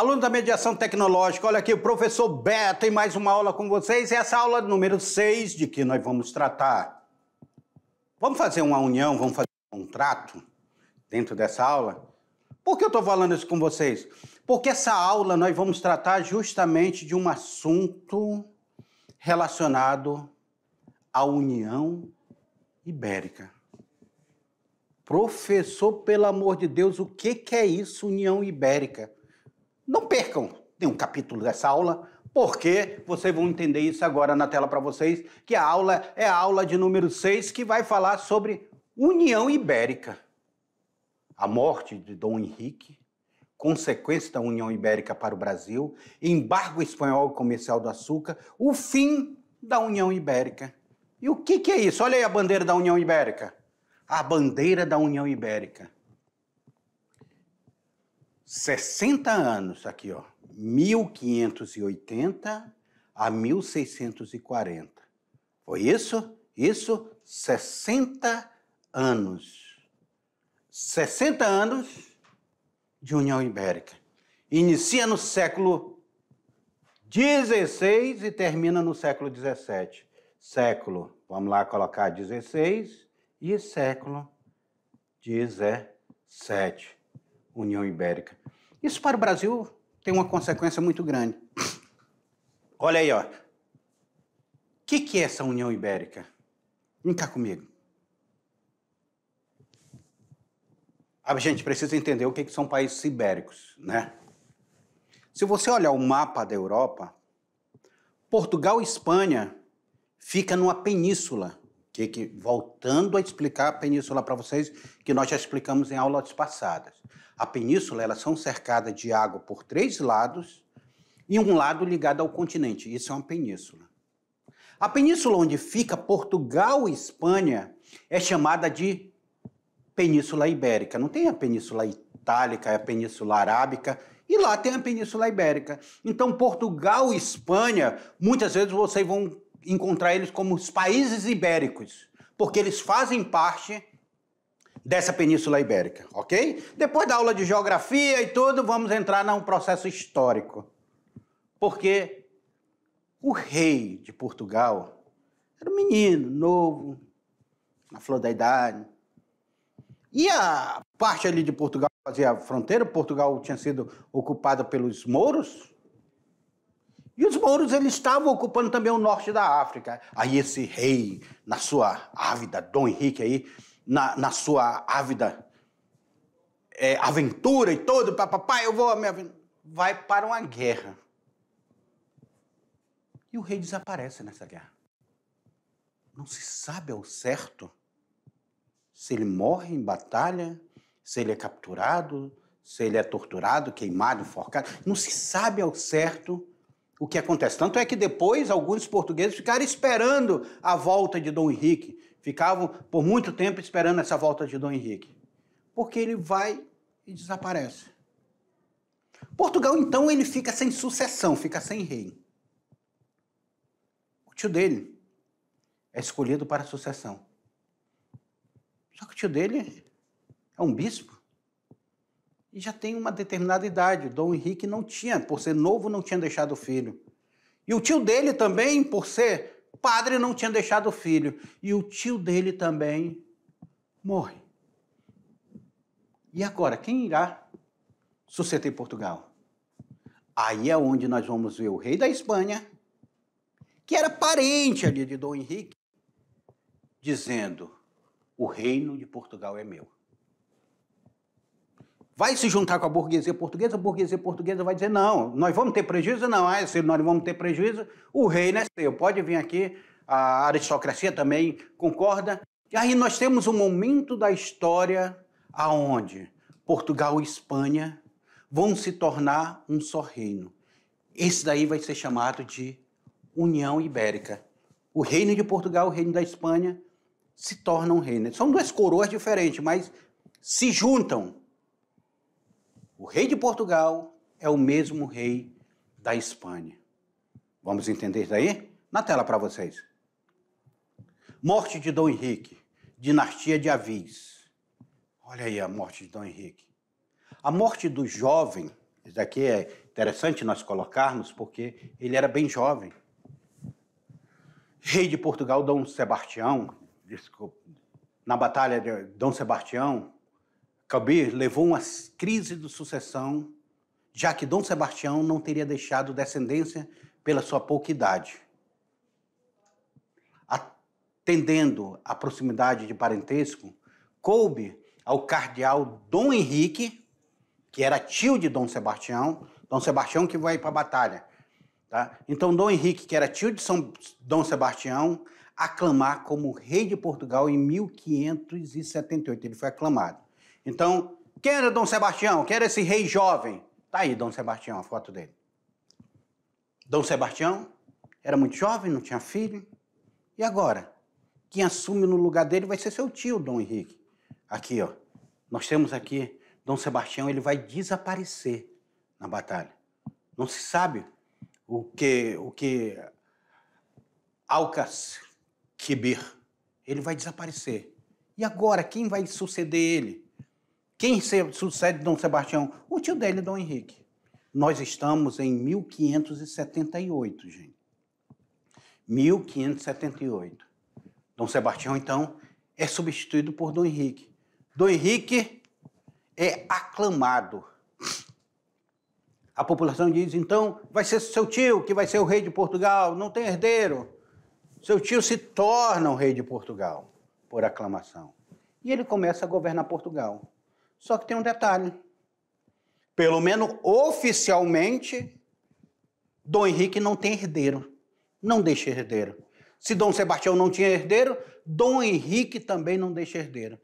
Aluno da mediação tecnológica, olha aqui, o professor Beto tem mais uma aula com vocês. Essa é aula número 6 de que nós vamos tratar. Vamos fazer uma união, vamos fazer um contrato dentro dessa aula? Por que eu estou falando isso com vocês? Porque essa aula nós vamos tratar justamente de um assunto relacionado à União Ibérica. Professor, pelo amor de Deus, o que, que é isso, União Ibérica? Não percam nenhum capítulo dessa aula, porque vocês vão entender isso agora na tela para vocês, que a aula é a aula de número 6 que vai falar sobre União Ibérica. A morte de Dom Henrique, consequência da União Ibérica para o Brasil, embargo espanhol comercial do açúcar, o fim da União Ibérica. E o que, que é isso? Olha aí a bandeira da União Ibérica. A bandeira da União Ibérica 60 anos aqui, ó, 1580 a 1640. Foi isso? Isso, 60 anos. 60 anos de União Ibérica. Inicia no século 16 e termina no século 17. Século, vamos lá colocar 16 e século 17. União Ibérica. Isso para o Brasil tem uma consequência muito grande. Olha aí, ó. O que, que é essa União Ibérica? Vem cá comigo. A gente precisa entender o que, que são países ibéricos, né? Se você olhar o mapa da Europa, Portugal e Espanha fica numa península que, que, voltando a explicar a península para vocês, que nós já explicamos em aulas passadas. A península elas são cercadas de água por três lados e um lado ligado ao continente. Isso é uma península. A península onde fica Portugal e Espanha é chamada de Península Ibérica. Não tem a Península Itálica, é a Península Arábica. E lá tem a Península Ibérica. Então, Portugal e Espanha, muitas vezes vocês vão encontrar eles como os países ibéricos, porque eles fazem parte dessa Península Ibérica, ok? Depois da aula de geografia e tudo, vamos entrar num processo histórico. Porque o rei de Portugal era um menino, novo, na flor da idade. E a parte ali de Portugal fazia fronteira, Portugal tinha sido ocupada pelos mouros, e os mouros eles estavam ocupando também o norte da África. Aí esse rei, na sua ávida, Dom Henrique aí, na, na sua ávida é, aventura e todo, papai, eu vou, minha vai para uma guerra. E o rei desaparece nessa guerra. Não se sabe ao certo se ele morre em batalha, se ele é capturado, se ele é torturado, queimado, enforcado. Não se sabe ao certo o que acontece. Tanto é que depois alguns portugueses ficaram esperando a volta de Dom Henrique, ficavam por muito tempo esperando essa volta de Dom Henrique, porque ele vai e desaparece. Portugal então ele fica sem sucessão, fica sem rei. O tio dele é escolhido para a sucessão. Só que o tio dele é um bispo e já tem uma determinada idade. Dom Henrique não tinha, por ser novo, não tinha deixado o filho. E o tio dele também, por ser padre, não tinha deixado o filho. E o tio dele também morre. E agora, quem irá suceder Portugal? Aí é onde nós vamos ver o rei da Espanha, que era parente ali de Dom Henrique, dizendo: o reino de Portugal é meu vai se juntar com a burguesia portuguesa, a burguesia portuguesa vai dizer: não, nós vamos ter prejuízo? Não, ah, se nós vamos ter prejuízo, o rei é seu, pode vir aqui, a aristocracia também concorda. E aí nós temos um momento da história aonde Portugal e Espanha vão se tornar um só reino. Esse daí vai ser chamado de União Ibérica. O reino de Portugal e o reino da Espanha se tornam reino. São duas coroas diferentes, mas se juntam o rei de Portugal é o mesmo rei da Espanha. Vamos entender isso daí? Na tela para vocês. Morte de Dom Henrique, dinastia de Avis. Olha aí a morte de Dom Henrique. A morte do jovem, isso daqui é interessante nós colocarmos, porque ele era bem jovem. Rei de Portugal, Dom Sebastião, desculpa, na batalha de Dom Sebastião, Kabir levou uma crise de sucessão, já que Dom Sebastião não teria deixado descendência pela sua pouca idade. Atendendo à proximidade de parentesco, coube ao cardeal Dom Henrique, que era tio de Dom Sebastião, Dom Sebastião que vai para a batalha. Tá? Então, Dom Henrique, que era tio de São Dom Sebastião, aclamar como rei de Portugal em 1578. Ele foi aclamado. Então, quem era Dom Sebastião? Quem era esse rei jovem? Tá aí Dom Sebastião, a foto dele. Dom Sebastião era muito jovem, não tinha filho. E agora? Quem assume no lugar dele vai ser seu tio, Dom Henrique. Aqui, ó. Nós temos aqui Dom Sebastião, ele vai desaparecer na batalha. Não se sabe o que o que Alcas Quibir, ele vai desaparecer. E agora quem vai suceder ele? Quem sucede Dom Sebastião? O tio dele, Dom Henrique. Nós estamos em 1578, gente. 1578. Dom Sebastião, então, é substituído por Dom Henrique. Dom Henrique é aclamado. A população diz, então, vai ser seu tio que vai ser o rei de Portugal, não tem herdeiro. Seu tio se torna o rei de Portugal por aclamação. E ele começa a governar Portugal. Só que tem um detalhe. Pelo menos oficialmente, Dom Henrique não tem herdeiro. Não deixa herdeiro. Se Dom Sebastião não tinha herdeiro, Dom Henrique também não deixa herdeiro.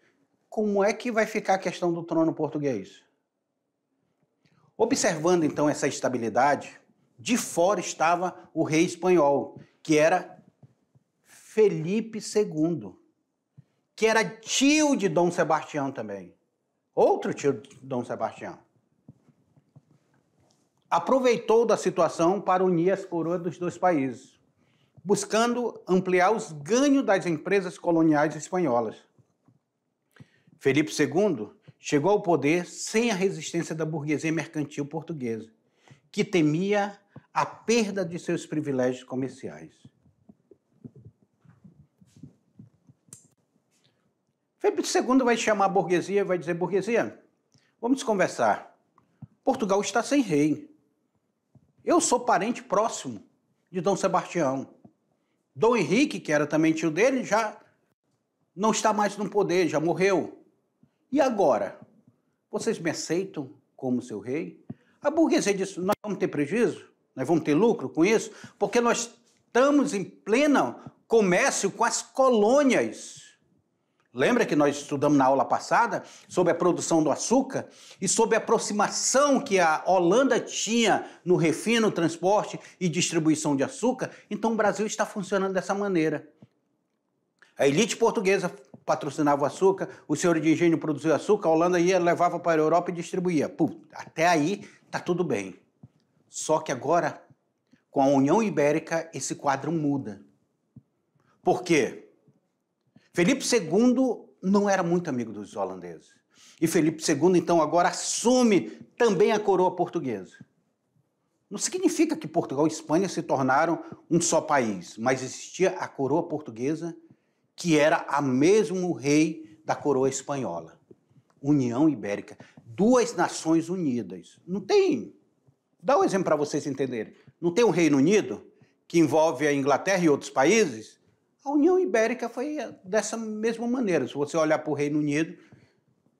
Como é que vai ficar a questão do trono português? Observando então essa estabilidade, de fora estava o rei espanhol, que era Felipe II, que era tio de Dom Sebastião também outro tio de Dom Sebastião, aproveitou da situação para unir as coroas dos dois países, buscando ampliar os ganhos das empresas coloniais espanholas. Felipe II chegou ao poder sem a resistência da burguesia mercantil portuguesa, que temia a perda de seus privilégios comerciais. Felipe II vai chamar a burguesia e vai dizer: burguesia, vamos conversar. Portugal está sem rei. Eu sou parente próximo de Dom Sebastião. Dom Henrique, que era também tio dele, já não está mais no poder, já morreu. E agora? Vocês me aceitam como seu rei? A burguesia disse: nós vamos ter prejuízo, nós vamos ter lucro com isso, porque nós estamos em pleno comércio com as colônias Lembra que nós estudamos na aula passada sobre a produção do açúcar e sobre a aproximação que a Holanda tinha no refino, transporte e distribuição de açúcar? Então o Brasil está funcionando dessa maneira. A elite portuguesa patrocinava o açúcar, o senhor de engenho produzia açúcar, a Holanda ia, levava para a Europa e distribuía. Pum, até aí está tudo bem. Só que agora, com a União Ibérica, esse quadro muda. Por quê? Felipe II não era muito amigo dos holandeses. E Felipe II, então, agora assume também a coroa portuguesa. Não significa que Portugal e Espanha se tornaram um só país, mas existia a coroa portuguesa, que era a mesmo rei da coroa espanhola. União Ibérica. Duas nações unidas. Não tem. Dá um exemplo para vocês entenderem. Não tem o um Reino Unido, que envolve a Inglaterra e outros países? A União Ibérica foi eh, dessa mesma maneira. Se você olhar para o Reino Unido,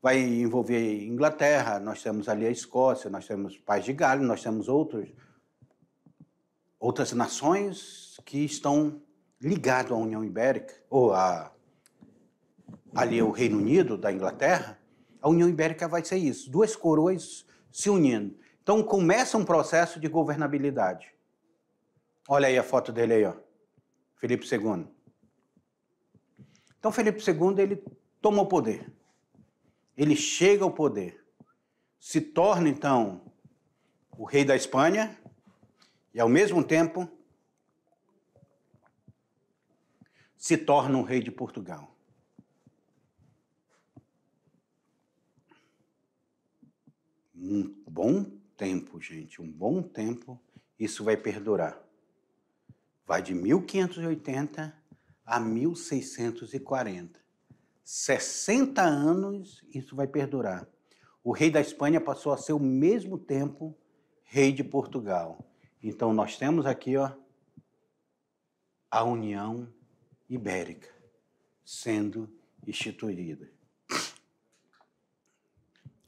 vai envolver Inglaterra, nós temos ali a Escócia, nós temos País de Gales, nós temos outros, outras nações que estão ligadas à União Ibérica, ou a, ali o Reino Unido da Inglaterra. A União Ibérica vai ser isso, duas coroas se unindo. Então começa um processo de governabilidade. Olha aí a foto dele aí, ó. Felipe II. Então Felipe II ele toma o poder. Ele chega ao poder. Se torna então o rei da Espanha e ao mesmo tempo se torna o rei de Portugal. Um bom tempo, gente, um bom tempo, isso vai perdurar. Vai de 1580 a 1640. 60 anos isso vai perdurar. O rei da Espanha passou a ser o mesmo tempo rei de Portugal. Então nós temos aqui ó, a União Ibérica sendo instituída.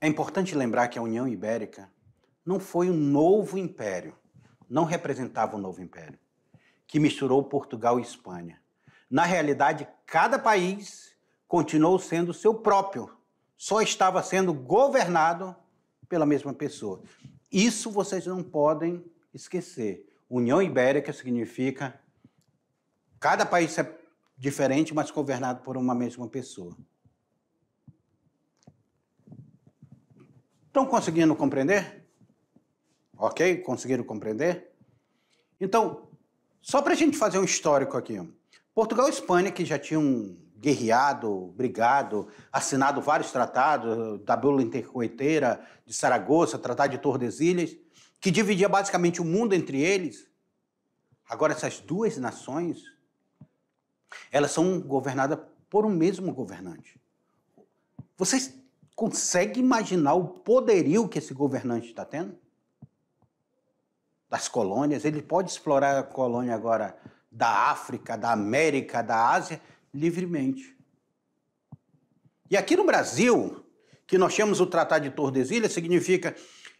É importante lembrar que a União Ibérica não foi um novo império, não representava um novo império, que misturou Portugal e Espanha. Na realidade, cada país continuou sendo seu próprio, só estava sendo governado pela mesma pessoa. Isso vocês não podem esquecer. União Ibérica significa cada país é diferente, mas governado por uma mesma pessoa. Estão conseguindo compreender? Ok? Conseguiram compreender? Então, só para a gente fazer um histórico aqui. Portugal e Espanha, que já tinham guerreado, brigado, assinado vários tratados, eh, da Bula Intercoiteira, de Saragoça, Tratado de Tordesilhas, que dividia basicamente o mundo entre eles. Agora, essas duas nações, elas são governadas por um mesmo governante. Vocês conseguem imaginar o poderio que esse governante está tendo? Das colônias, ele pode explorar a colônia agora da África, da América, da Ásia, livremente. E aqui no Brasil, que nós temos o Tratado de Tordesilhas, significa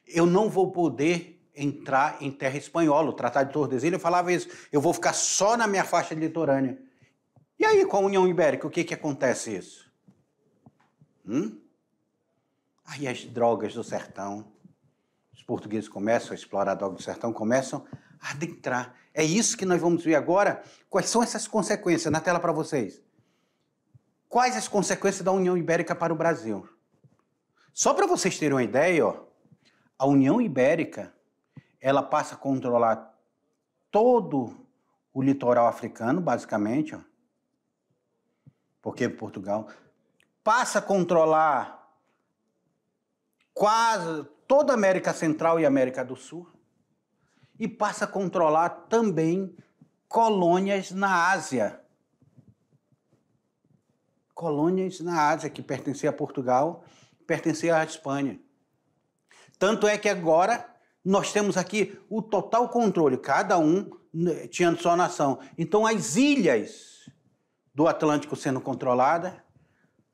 eu não vou poder entrar em terra espanhola. O Tratado de Tordesilhas falava isso, eu vou ficar só na minha faixa litorânea. E aí, com a União Ibérica, o que, que acontece isso? Hum? Aí as drogas do sertão, os portugueses começam, a os exploradores do sertão começam a adentrar. É isso que nós vamos ver agora. Quais são essas consequências? Na tela para vocês. Quais as consequências da União Ibérica para o Brasil? Só para vocês terem uma ideia, ó, a União Ibérica ela passa a controlar todo o litoral africano, basicamente, ó, porque Portugal passa a controlar quase toda a América Central e América do Sul e passa a controlar também colônias na Ásia. Colônias na Ásia que pertenciam a Portugal, pertenciam à Espanha. Tanto é que agora nós temos aqui o total controle, cada um né, tinha sua nação. Então as ilhas do Atlântico sendo controlada,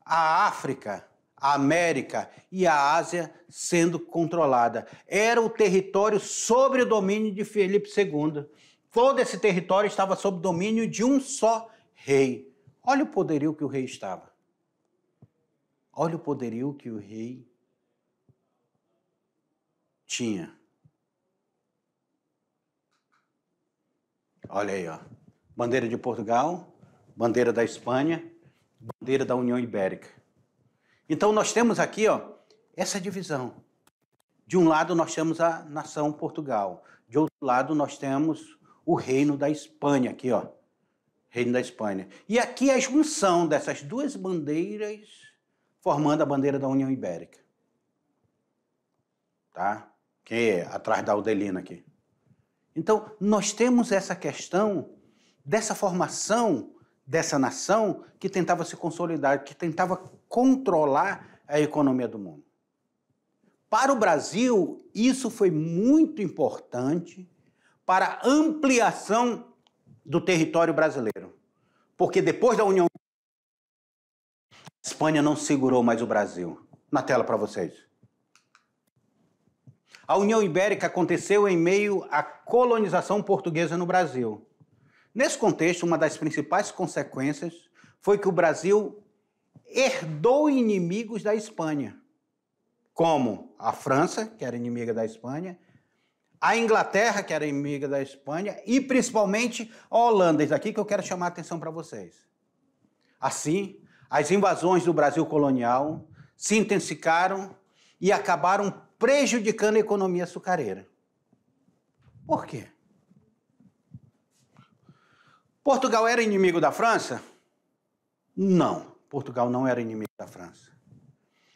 a África a América e a Ásia sendo controlada. Era o território sobre o domínio de Felipe II. Todo esse território estava sob domínio de um só rei. Olha o poderio que o rei estava. Olha o poderio que o rei tinha. Olha aí, ó. Bandeira de Portugal, bandeira da Espanha, bandeira da União Ibérica. Então nós temos aqui ó, essa divisão. De um lado nós temos a nação Portugal, de outro lado nós temos o reino da Espanha aqui, ó. Reino da Espanha. E aqui a junção dessas duas bandeiras formando a bandeira da União Ibérica. Tá? Que é atrás da Aldelina aqui. Então, nós temos essa questão dessa formação dessa nação que tentava se consolidar, que tentava controlar a economia do mundo. Para o Brasil, isso foi muito importante para a ampliação do território brasileiro. Porque depois da União a Espanha não segurou mais o Brasil. Na tela para vocês. A União Ibérica aconteceu em meio à colonização portuguesa no Brasil. Nesse contexto, uma das principais consequências foi que o Brasil herdou inimigos da Espanha, como a França, que era inimiga da Espanha, a Inglaterra, que era inimiga da Espanha, e principalmente a Holanda. Isso aqui que eu quero chamar a atenção para vocês. Assim, as invasões do Brasil colonial se intensificaram e acabaram prejudicando a economia açucareira. Por quê? Portugal era inimigo da França? Não. Portugal não era inimigo da França.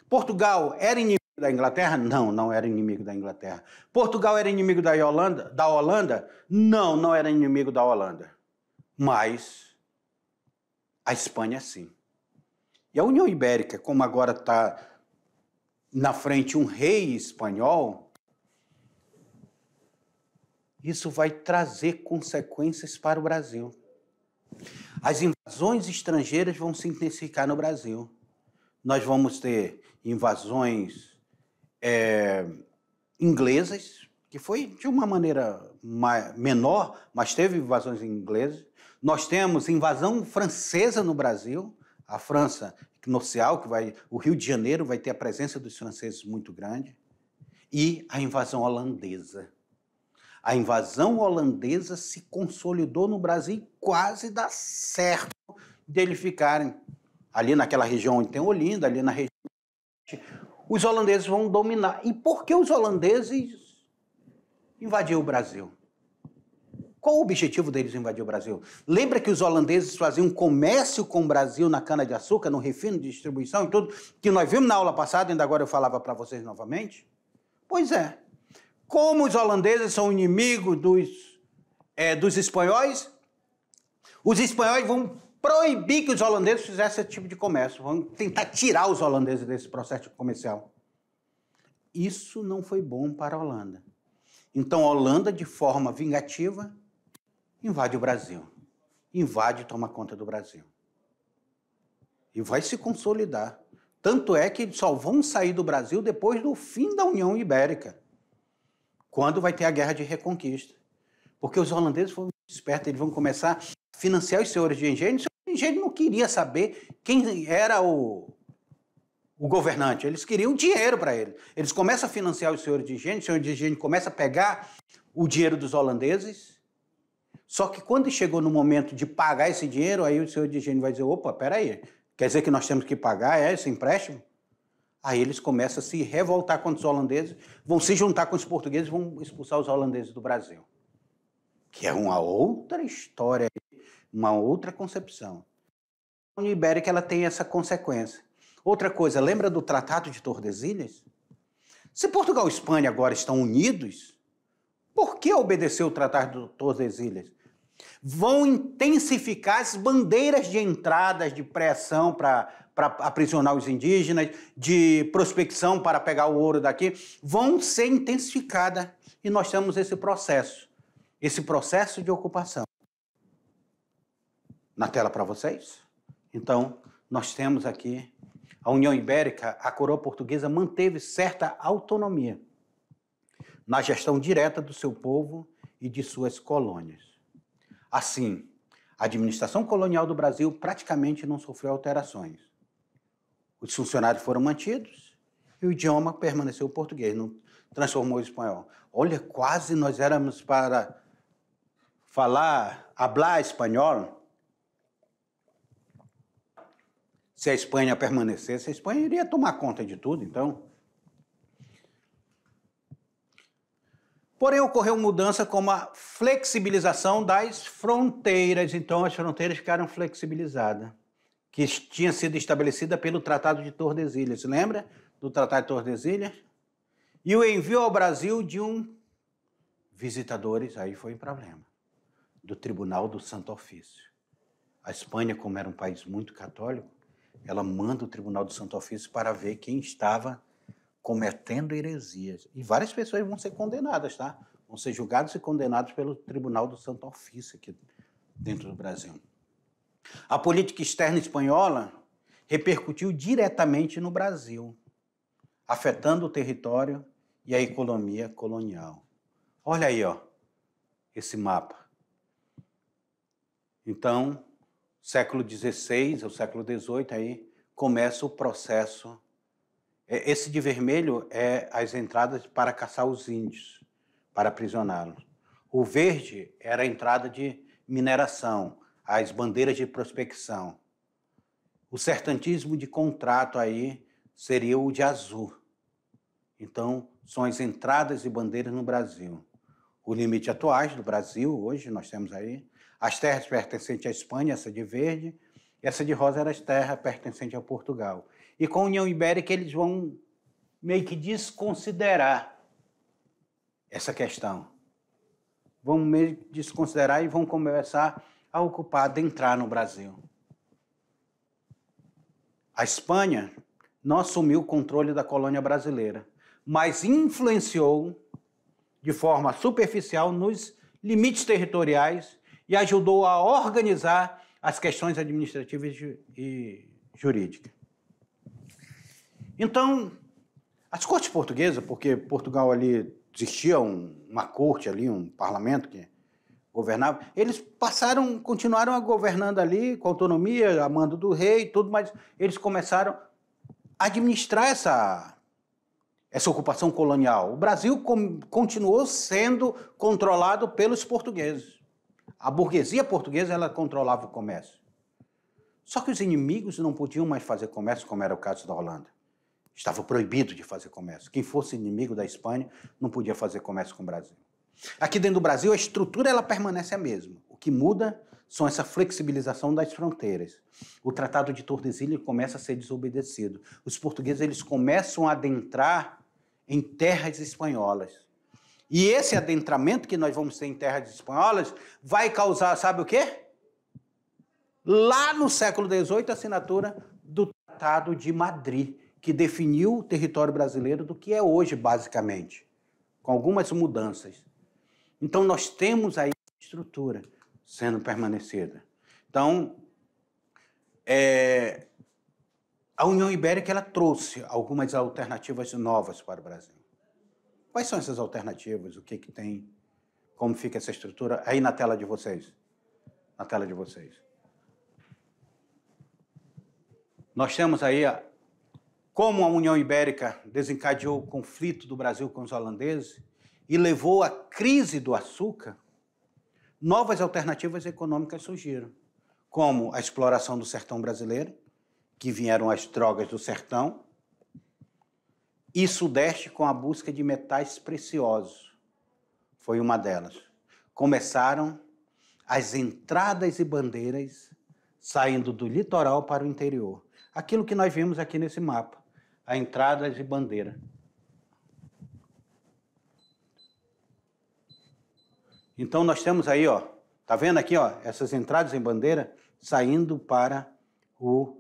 Portugal era inimigo da Inglaterra? Não, não era inimigo da Inglaterra. Portugal era inimigo da Holanda? Da Holanda? Não, não era inimigo da Holanda. Mas a Espanha sim. E a União Ibérica, como agora está na frente um rei espanhol, isso vai trazer consequências para o Brasil. As invasões estrangeiras vão se intensificar no Brasil. Nós vamos ter invasões é, inglesas, que foi de uma maneira menor, mas teve invasões inglesas. Nós temos invasão francesa no Brasil, a França nocial, que vai, o Rio de Janeiro vai ter a presença dos franceses muito grande, e a invasão holandesa. A invasão holandesa se consolidou no Brasil e quase dá certo deles ficarem ali naquela região onde tem Olinda, ali na região. Os holandeses vão dominar. E por que os holandeses invadiram o Brasil? Qual o objetivo deles invadir o Brasil? Lembra que os holandeses faziam comércio com o Brasil na cana-de-açúcar, no refino, distribuição e tudo, que nós vimos na aula passada, ainda agora eu falava para vocês novamente? Pois é. Como os holandeses são inimigos dos, é, dos espanhóis, os espanhóis vão proibir que os holandeses fizessem esse tipo de comércio, vão tentar tirar os holandeses desse processo comercial. Isso não foi bom para a Holanda. Então a Holanda, de forma vingativa, invade o Brasil. Invade e toma conta do Brasil. E vai se consolidar. Tanto é que só vão sair do Brasil depois do fim da União Ibérica quando vai ter a guerra de reconquista. Porque os holandeses foram espertos, eles vão começar a financiar os senhores de engenho. Os senhores de engenho não queria saber quem era o, o governante, eles queriam dinheiro para eles. Eles começam a financiar os senhores de engenho, os senhores de engenho começam a pegar o dinheiro dos holandeses. Só que quando chegou no momento de pagar esse dinheiro, aí o senhor de engenho vai dizer: opa, peraí, quer dizer que nós temos que pagar é, esse empréstimo? Aí eles começam a se revoltar contra os holandeses, vão se juntar com os portugueses, vão expulsar os holandeses do Brasil. Que é uma outra história, uma outra concepção. A União Ibérica ela tem essa consequência. Outra coisa, lembra do Tratado de Tordesilhas? Se Portugal e Espanha agora estão unidos, por que obedecer o Tratado de Tordesilhas? Vão intensificar as bandeiras de entradas de pressão para para aprisionar os indígenas, de prospecção para pegar o ouro daqui, vão ser intensificadas. E nós temos esse processo, esse processo de ocupação. Na tela para vocês. Então, nós temos aqui a União Ibérica, a coroa portuguesa manteve certa autonomia na gestão direta do seu povo e de suas colônias. Assim, a administração colonial do Brasil praticamente não sofreu alterações. Os funcionários foram mantidos e o idioma permaneceu o português, não transformou o espanhol. Olha, quase nós éramos para falar, hablar espanhol. Se a Espanha permanecesse, a Espanha iria tomar conta de tudo, então. Porém, ocorreu mudança como a flexibilização das fronteiras. Então, as fronteiras ficaram flexibilizadas que tinha sido estabelecida pelo Tratado de Tordesilhas. Lembra do Tratado de Tordesilhas? E o envio ao Brasil de um visitadores, aí foi um problema, do Tribunal do Santo Ofício. A Espanha, como era um país muito católico, ela manda o Tribunal do Santo Ofício para ver quem estava cometendo heresias. E várias pessoas vão ser condenadas, tá? Vão ser julgados e condenados pelo Tribunal do Santo Ofício aqui dentro do Brasil. A política externa espanhola repercutiu diretamente no Brasil, afetando o território e a economia colonial. Olha aí, ó, esse mapa. Então, século XVI ao século XVIII aí começa o processo. É, esse de vermelho é as entradas para caçar os índios, para aprisioná-los. O verde era a entrada de mineração, as bandeiras de prospecção. O sertantismo de contrato aí seria o de azul. Então, são as entradas e bandeiras no Brasil. O limite atuais do Brasil, hoje, nós temos aí as terras pertencentes à Espanha, essa de verde, essa de rosa era as terras pertencentes a Portugal. E com a União Ibérica, eles vão meio que desconsiderar essa questão. Vão meio que desconsiderar e vão começar a ocupar entrar no Brasil. A Espanha não assumiu o controle da colônia brasileira, mas influenciou de forma superficial nos limites territoriais e ajudou a organizar as questões administrativas e jurídicas. Então, as cortes portuguesas, porque Portugal ali existia um, uma corte ali, um parlamento que governavam, eles passaram, continuaram governando ali com autonomia, a mando do rei, tudo, mas eles começaram a administrar essa essa ocupação colonial. O Brasil continuou sendo controlado pelos portugueses. A burguesia portuguesa ela controlava o comércio. Só que os inimigos não podiam mais fazer comércio, como era o caso da Holanda. Estava proibido de fazer comércio. Quem fosse inimigo da Espanha não podia fazer comércio com o Brasil. Aqui dentro do Brasil, a estrutura ela permanece a mesma. O que muda são essa flexibilização das fronteiras. O Tratado de Tordesilhas começa a ser desobedecido. Os portugueses eles começam a adentrar em terras espanholas. E esse adentramento que nós vamos ter em terras espanholas vai causar, sabe o quê? Lá no século XVIII, a assinatura do Tratado de Madrid, que definiu o território brasileiro do que é hoje, basicamente, com algumas mudanças. Então, nós temos aí a estrutura sendo permanecida. Então, é, a União Ibérica ela trouxe algumas alternativas novas para o Brasil. Quais são essas alternativas? O que, que tem? Como fica essa estrutura? Aí na tela de vocês. Na tela de vocês. Nós temos aí a, como a União Ibérica desencadeou o conflito do Brasil com os holandeses e levou à crise do açúcar, novas alternativas econômicas surgiram, como a exploração do sertão brasileiro, que vieram as drogas do sertão, e Sudeste com a busca de metais preciosos. Foi uma delas. Começaram as entradas e bandeiras saindo do litoral para o interior. Aquilo que nós vimos aqui nesse mapa, a entrada de bandeira. Então nós temos aí, ó, tá vendo aqui, ó, essas entradas em bandeira saindo para o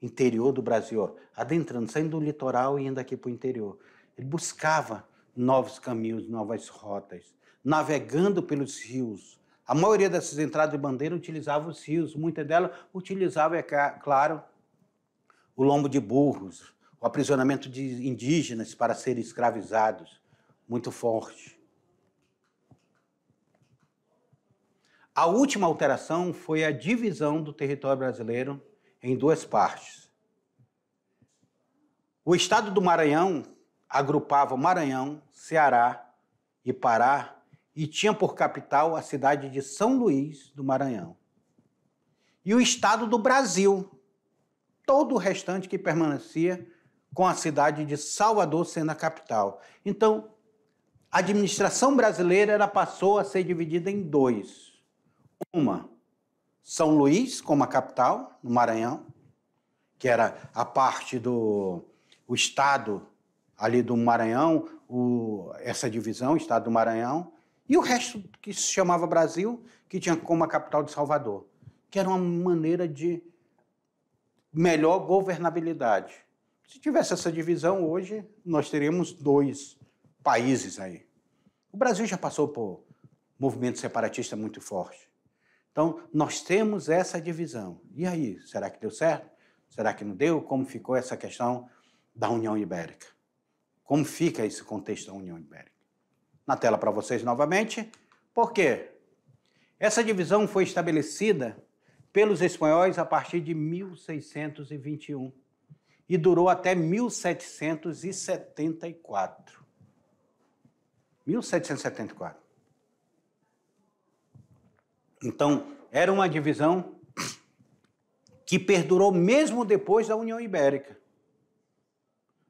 interior do Brasil, ó, adentrando, saindo do litoral e indo aqui para o interior. Ele buscava novos caminhos, novas rotas, navegando pelos rios. A maioria dessas entradas de bandeira utilizava os rios, muitas delas utilizava, é claro, o lombo de burros, o aprisionamento de indígenas para serem escravizados, muito forte. A última alteração foi a divisão do território brasileiro em duas partes. O estado do Maranhão agrupava Maranhão, Ceará e Pará e tinha por capital a cidade de São Luís do Maranhão. E o estado do Brasil, todo o restante que permanecia com a cidade de Salvador sendo a capital. Então, a administração brasileira ela passou a ser dividida em dois. Uma, São Luís, como a capital, no Maranhão, que era a parte do o estado ali do Maranhão, o, essa divisão, o estado do Maranhão, e o resto que se chamava Brasil, que tinha como a capital de Salvador, que era uma maneira de melhor governabilidade. Se tivesse essa divisão hoje, nós teríamos dois países aí. O Brasil já passou por movimento separatista muito forte. Então, nós temos essa divisão. E aí, será que deu certo? Será que não deu? Como ficou essa questão da União Ibérica? Como fica esse contexto da União Ibérica? Na tela para vocês novamente. Por quê? Essa divisão foi estabelecida pelos espanhóis a partir de 1621 e durou até 1774. 1774. Então, era uma divisão que perdurou mesmo depois da União Ibérica.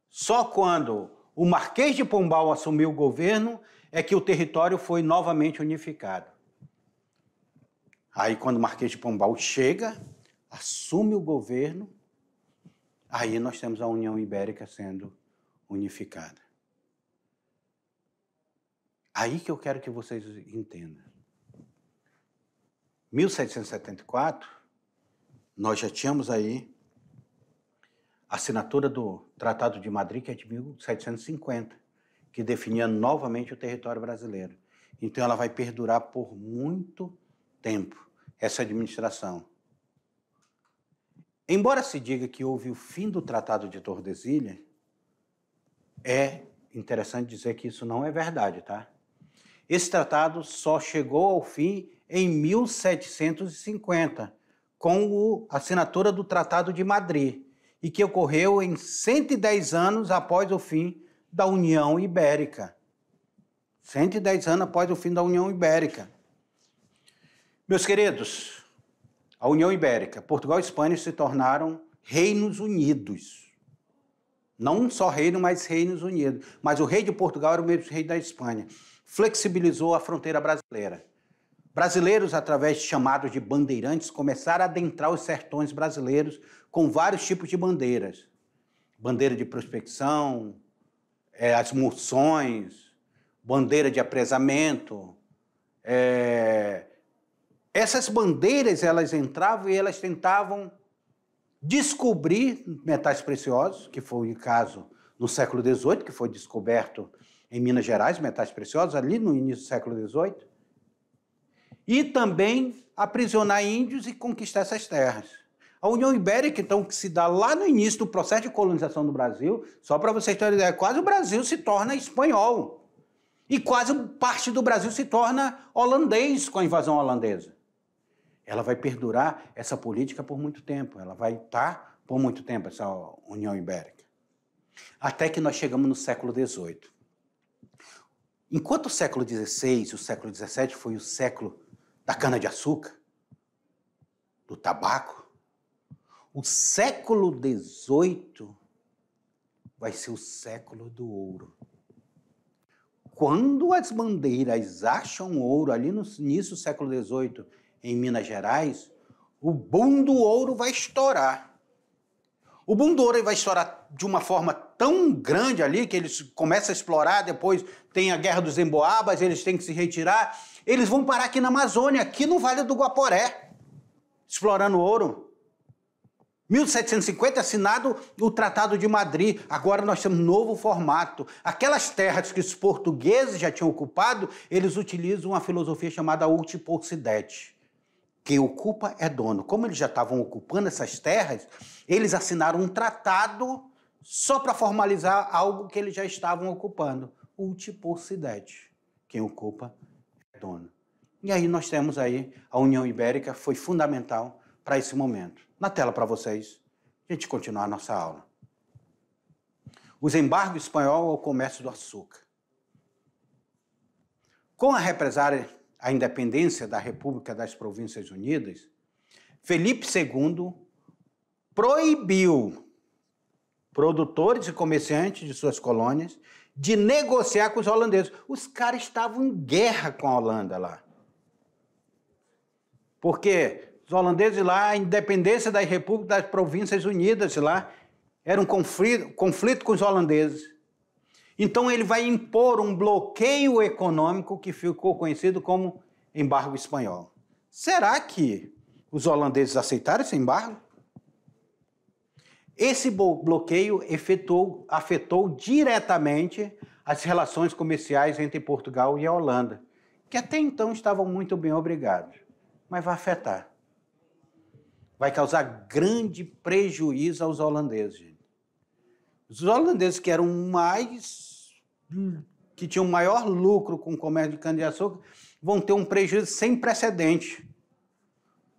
Só quando o Marquês de Pombal assumiu o governo é que o território foi novamente unificado. Aí, quando o Marquês de Pombal chega, assume o governo, aí nós temos a União Ibérica sendo unificada. Aí que eu quero que vocês entendam. 1774, nós já tínhamos aí a assinatura do Tratado de Madrid, que é de 1750, que definia novamente o território brasileiro. Então ela vai perdurar por muito tempo, essa administração. Embora se diga que houve o fim do Tratado de Tordesilhas, é interessante dizer que isso não é verdade, tá? Esse tratado só chegou ao fim em 1750, com a assinatura do Tratado de Madrid, e que ocorreu em 110 anos após o fim da União Ibérica. 110 anos após o fim da União Ibérica. Meus queridos, a União Ibérica, Portugal e Espanha se tornaram reinos unidos. Não só reino, mas reinos unidos. Mas o rei de Portugal era o mesmo rei da Espanha. Flexibilizou a fronteira brasileira. Brasileiros, através de chamados de bandeirantes, começaram a adentrar os sertões brasileiros com vários tipos de bandeiras. Bandeira de prospecção, é, as moções, bandeira de apresamento. É... Essas bandeiras, elas entravam e elas tentavam descobrir metais preciosos, que foi o caso no século XVIII, que foi descoberto em Minas Gerais, metais preciosos, ali no início do século XVIII e também aprisionar índios e conquistar essas terras. A União Ibérica, então, que se dá lá no início do processo de colonização do Brasil, só para vocês terem ideia, quase o Brasil se torna espanhol. E quase parte do Brasil se torna holandês com a invasão holandesa. Ela vai perdurar essa política por muito tempo, ela vai estar tá por muito tempo, essa União Ibérica. Até que nós chegamos no século XVIII. Enquanto o século XVI e o século XVII foi o século da cana-de-açúcar, do tabaco. O século XVIII vai ser o século do ouro. Quando as bandeiras acham ouro ali no início do século XVIII em Minas Gerais, o boom do ouro vai estourar. O boom do ouro vai estourar de uma forma tão grande ali que eles começam a explorar, depois tem a Guerra dos Emboabas, eles têm que se retirar. Eles vão parar aqui na Amazônia, aqui no Vale do Guaporé, explorando ouro. 1750 assinado o Tratado de Madrid. Agora nós temos um novo formato. Aquelas terras que os portugueses já tinham ocupado, eles utilizam uma filosofia chamada Ultipocidete. Quem ocupa é dono. Como eles já estavam ocupando essas terras, eles assinaram um tratado só para formalizar algo que eles já estavam ocupando, multiplicidade. Quem ocupa é dono. E aí nós temos aí a União Ibérica foi fundamental para esse momento. Na tela para vocês, a gente continuar a nossa aula. Os embargos espanhol ao comércio do açúcar. Com a represária a independência da República das Províncias Unidas, Felipe II proibiu produtores e comerciantes de suas colônias, de negociar com os holandeses. Os caras estavam em guerra com a Holanda lá. Porque os holandeses lá, a independência das repúblicas das províncias unidas lá, era um conflito, conflito com os holandeses. Então ele vai impor um bloqueio econômico que ficou conhecido como embargo espanhol. Será que os holandeses aceitaram esse embargo? Esse bloqueio efetuou, afetou diretamente as relações comerciais entre Portugal e a Holanda, que até então estavam muito bem obrigados, mas vai afetar. Vai causar grande prejuízo aos holandeses. Os holandeses que eram mais que tinham maior lucro com o comércio de cana de açúcar, vão ter um prejuízo sem precedente.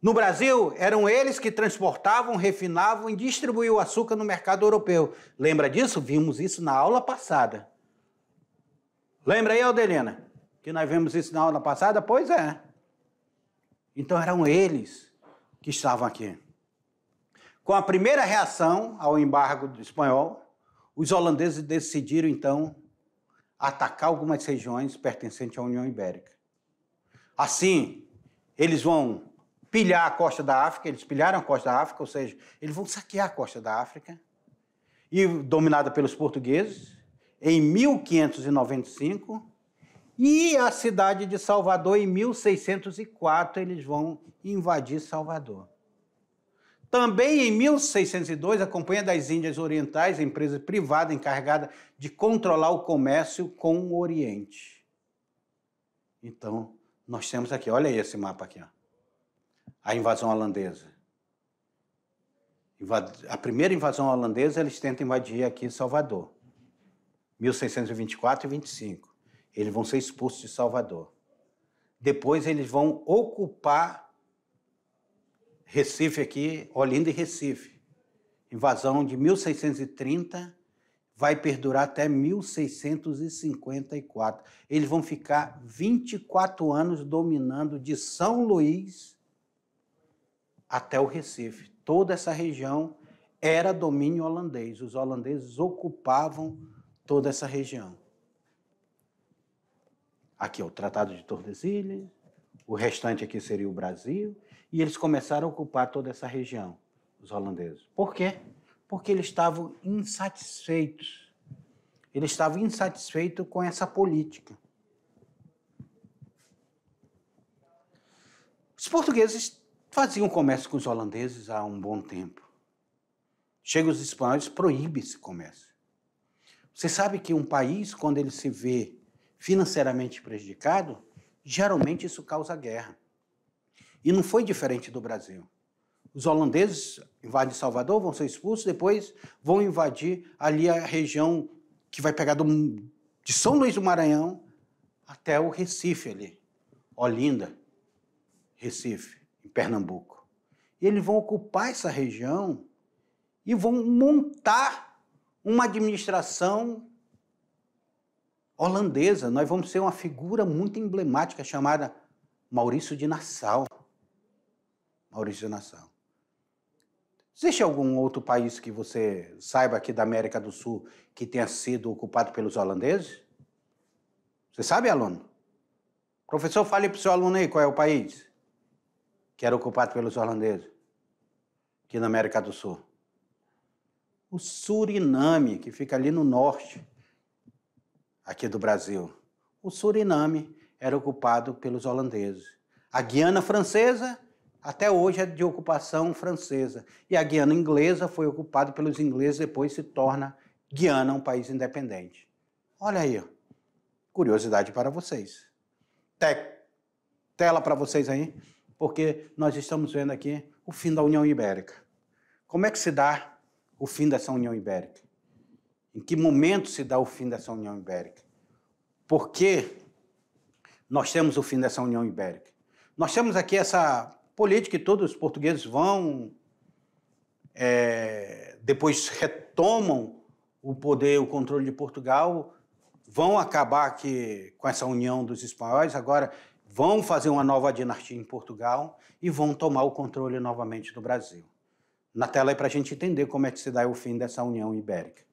No Brasil, eram eles que transportavam, refinavam e distribuíam o açúcar no mercado europeu. Lembra disso? Vimos isso na aula passada. Lembra aí, Aldelina? Que nós vimos isso na aula passada? Pois é. Então eram eles que estavam aqui. Com a primeira reação ao embargo espanhol, os holandeses decidiram então atacar algumas regiões pertencentes à União Ibérica. Assim, eles vão pilhar a costa da África, eles pilharam a costa da África, ou seja, eles vão saquear a costa da África, e dominada pelos portugueses, em 1595, e a cidade de Salvador, em 1604, eles vão invadir Salvador. Também em 1602, a Companhia das Índias Orientais, empresa privada encarregada de controlar o comércio com o Oriente. Então, nós temos aqui, olha aí esse mapa aqui, ó a invasão holandesa. A primeira invasão holandesa, eles tentam invadir aqui em Salvador, 1624 e 25. Eles vão ser expulsos de Salvador. Depois eles vão ocupar Recife aqui, Olinda e Recife. Invasão de 1630 vai perdurar até 1654. Eles vão ficar 24 anos dominando de São Luís até o Recife. Toda essa região era domínio holandês. Os holandeses ocupavam toda essa região. Aqui é o Tratado de Tordesilhas, o restante aqui seria o Brasil, e eles começaram a ocupar toda essa região, os holandeses. Por quê? Porque eles estavam insatisfeitos. Eles estavam insatisfeitos com essa política. Os portugueses faziam comércio com os holandeses há um bom tempo. Chega os espanhóis, proíbe esse comércio. Você sabe que um país, quando ele se vê financeiramente prejudicado, geralmente isso causa guerra. E não foi diferente do Brasil. Os holandeses invadem Salvador, vão ser expulsos, depois vão invadir ali a região que vai pegar do, de São Luís do Maranhão até o Recife ali, Olinda, Recife em Pernambuco. E eles vão ocupar essa região e vão montar uma administração holandesa. Nós vamos ser uma figura muito emblemática chamada Maurício de Nassau. Maurício de Nassau. Existe algum outro país que você saiba aqui da América do Sul que tenha sido ocupado pelos holandeses? Você sabe, aluno? Professor, fale para o seu aluno aí qual é o país que era ocupado pelos holandeses, aqui na América do Sul. O Suriname, que fica ali no norte, aqui do Brasil. O Suriname era ocupado pelos holandeses. A Guiana Francesa, até hoje, é de ocupação francesa. E a Guiana Inglesa foi ocupada pelos ingleses, depois se torna Guiana, um país independente. Olha aí, curiosidade para vocês. Te tela para vocês aí porque nós estamos vendo aqui o fim da União Ibérica. Como é que se dá o fim dessa União Ibérica? Em que momento se dá o fim dessa União Ibérica? Por que nós temos o fim dessa União Ibérica? Nós temos aqui essa política que todos os portugueses vão, é, depois retomam o poder, o controle de Portugal, vão acabar aqui com essa união dos espanhóis. Agora, vão fazer uma nova dinastia em Portugal e vão tomar o controle novamente do Brasil. Na tela é para a gente entender como é que se dá o fim dessa União Ibérica.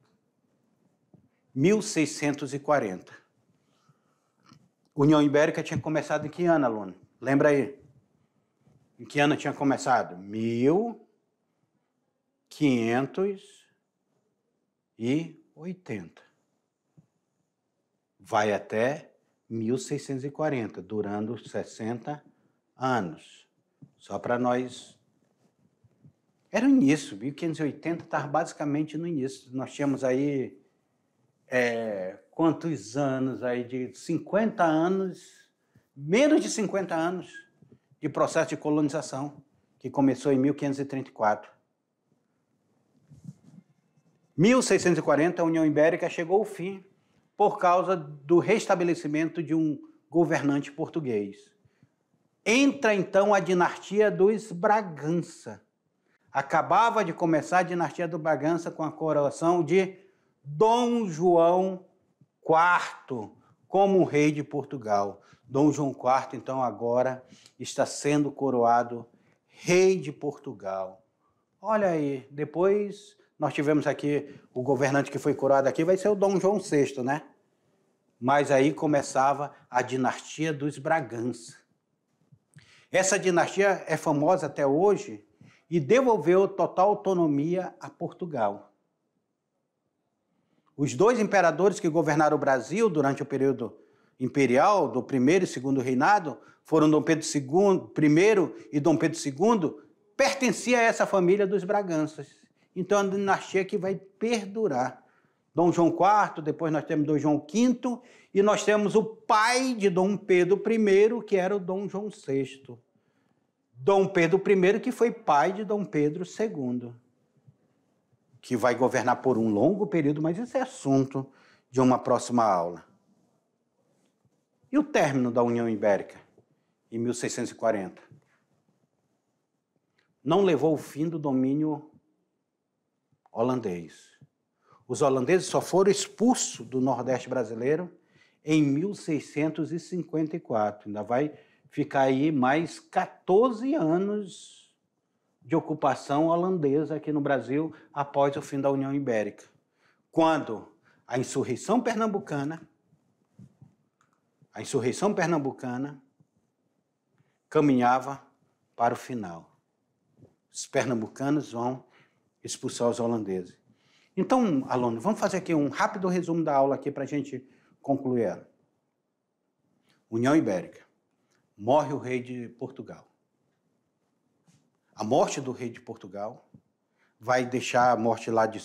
1640. União Ibérica tinha começado em que ano, aluno? Lembra aí? Em que ano tinha começado? 1580. Vai até 1640, durando 60 anos. Só para nós. Era o início, 1580 estava tá basicamente no início. Nós tínhamos aí é, quantos anos aí? De 50 anos, menos de 50 anos de processo de colonização, que começou em 1534. 1640, a União Ibérica chegou ao fim por causa do restabelecimento de um governante português. Entra então a dinastia dos Bragança. Acabava de começar a dinastia do Bragança com a coroação de Dom João IV como rei de Portugal. Dom João IV, então, agora está sendo coroado rei de Portugal. Olha aí, depois nós tivemos aqui o governante que foi curado aqui, vai ser o Dom João VI, né? Mas aí começava a dinastia dos Bragança. Essa dinastia é famosa até hoje e devolveu total autonomia a Portugal. Os dois imperadores que governaram o Brasil durante o período imperial do primeiro e segundo reinado foram Dom Pedro II, I e Dom Pedro II, pertenciam a essa família dos Braganças. Então, a é dinastia que vai perdurar. Dom João IV, depois nós temos Dom João V, e nós temos o pai de Dom Pedro I, que era o Dom João VI. Dom Pedro I, que foi pai de Dom Pedro II, que vai governar por um longo período, mas isso é assunto de uma próxima aula. E o término da União Ibérica, em 1640? Não levou o fim do domínio holandês. Os holandeses só foram expulsos do Nordeste brasileiro em 1654. Ainda vai ficar aí mais 14 anos de ocupação holandesa aqui no Brasil após o fim da União Ibérica. Quando a insurreição pernambucana, a insurreição pernambucana caminhava para o final. Os pernambucanos vão expulsar os holandeses. Então, aluno, vamos fazer aqui um rápido resumo da aula aqui para a gente concluir ela. União Ibérica. Morre o rei de Portugal. A morte do rei de Portugal vai deixar a morte lá de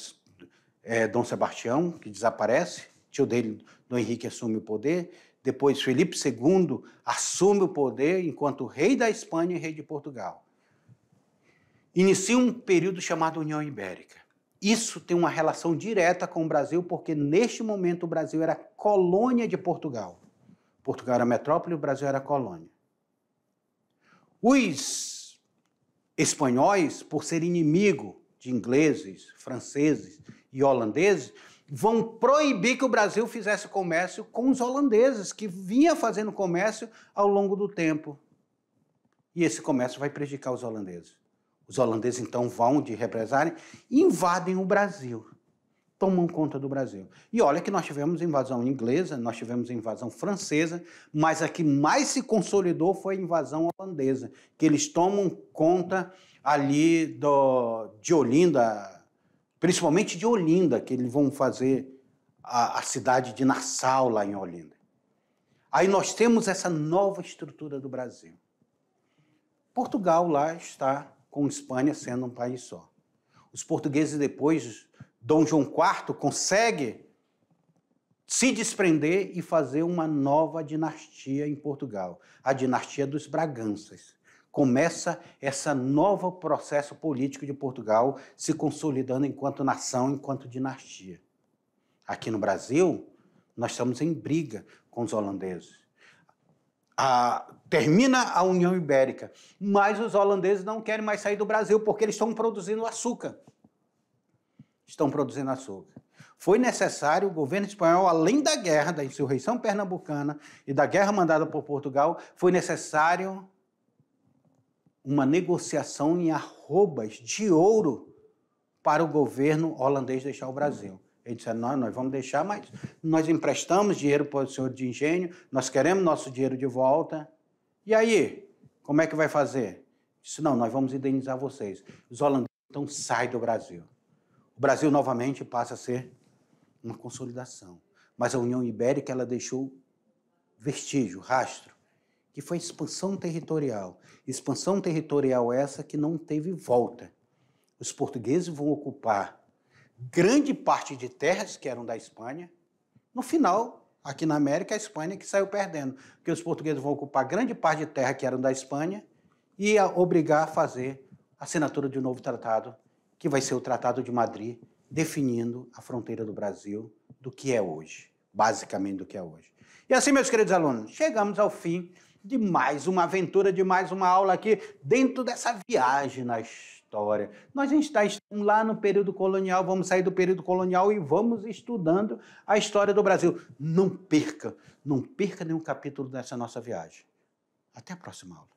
é, Dom Sebastião, que desaparece. Tio dele, Dom Henrique, assume o poder. Depois, Felipe II assume o poder enquanto rei da Espanha e rei de Portugal inicia um período chamado União Ibérica. Isso tem uma relação direta com o Brasil, porque neste momento o Brasil era colônia de Portugal. Portugal era metrópole, o Brasil era colônia. Os espanhóis, por ser inimigo de ingleses, franceses e holandeses, vão proibir que o Brasil fizesse comércio com os holandeses, que vinha fazendo comércio ao longo do tempo. E esse comércio vai prejudicar os holandeses. Os holandeses então vão de represária e invadem o Brasil. Tomam conta do Brasil. E olha que nós tivemos invasão inglesa, nós tivemos invasão francesa, mas a que mais se consolidou foi a invasão holandesa, que eles tomam conta ali do, de Olinda, principalmente de Olinda, que eles vão fazer a, a cidade de Nassau lá em Olinda. Aí nós temos essa nova estrutura do Brasil. Portugal lá está com Espanha sendo um país só. Os portugueses depois, Dom João IV consegue se desprender e fazer uma nova dinastia em Portugal, a dinastia dos Braganças. Começa esse novo processo político de Portugal se consolidando enquanto nação, enquanto dinastia. Aqui no Brasil, nós estamos em briga com os holandeses a, termina a União Ibérica, mas os holandeses não querem mais sair do Brasil porque eles estão produzindo açúcar. Estão produzindo açúcar. Foi necessário o governo espanhol, além da guerra, da insurreição pernambucana e da guerra mandada por Portugal, foi necessário uma negociação em arrobas de ouro para o governo holandês deixar o Brasil. Eles disse, nós vamos deixar, mas nós emprestamos dinheiro para o senhor de engenho, nós queremos nosso dinheiro de volta. E aí, como é que vai fazer? Disse, não, nós vamos indenizar vocês. Os holandeses, então, saem do Brasil. O Brasil, novamente, passa a ser uma consolidação. Mas a União Ibérica, ela deixou vestígio, rastro, que foi a expansão territorial. Expansão territorial essa que não teve volta. Os portugueses vão ocupar grande parte de terras que eram da Espanha. No final, aqui na América, a Espanha que saiu perdendo, porque os portugueses vão ocupar grande parte de terra que eram da Espanha e a obrigar a fazer a assinatura de um novo tratado, que vai ser o Tratado de Madrid, definindo a fronteira do Brasil do que é hoje, basicamente do que é hoje. E assim, meus queridos alunos, chegamos ao fim de mais uma aventura, de mais uma aula aqui dentro dessa viagem na história história. Nós está lá no período colonial, vamos sair do período colonial e vamos estudando a história do Brasil. Não perca, não perca nenhum capítulo dessa nossa viagem. Até a próxima aula.